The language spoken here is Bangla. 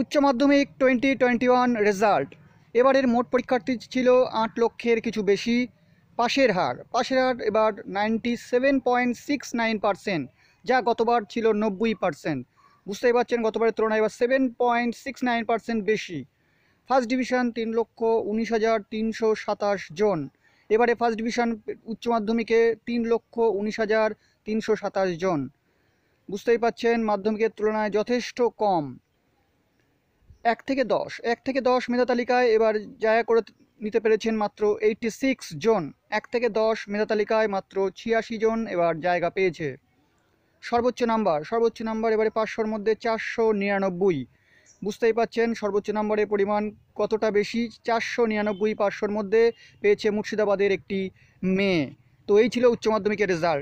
উচ্চ মাধ্যমিক টোয়েন্টি টোয়েন্টি ওয়ান রেজাল্ট এবারের মোট পরীক্ষার্থী ছিল আট লক্ষের কিছু বেশি পাশের হার পাশের হার এবার ninety seven point six nine percent যা গতবার ছিল নব্বই পার্সেন্ট বুঝতেই পারছেন গতবারের তুলনায় এবার seven point six nine percent বেশি ফার্স্ট ডিভিশন তিন লক্ষ উনিশ হাজার তিনশো সাতাশ জন এবারে ফার্স্ট ডিভিশন উচ্চ মাধ্যমিকে তিন লক্ষ উনিশ হাজার তিনশো সাতাশ জন বুঝতেই পাচ্ছেন মাধ্যমিকের তুলনায় যথেষ্ট কম এক থেকে দশ এক থেকে দশ মেধা তালিকায় এবার জায়গা করে নিতে পেরেছেন মাত্র এইটি সিক্স জন এক থেকে দশ মেধা তালিকায় মাত্র ছিয়াশি জন এবার জায়গা পেয়েছে সর্বোচ্চ নাম্বার সর্বোচ্চ নাম্বার এবারে পাঁচশোর মধ্যে চারশো নিরানব্বই বুঝতেই পাচ্ছেন সর্বোচ্চ নাম্বারের পরিমাণ কতটা বেশি চারশো নিরানব্বই পাঁচশোর মধ্যে পেয়েছে মুর্শিদাবাদের একটি মেয়ে তো এই ছিল উচ্চ মাধ্যমিকের রেজাল্ট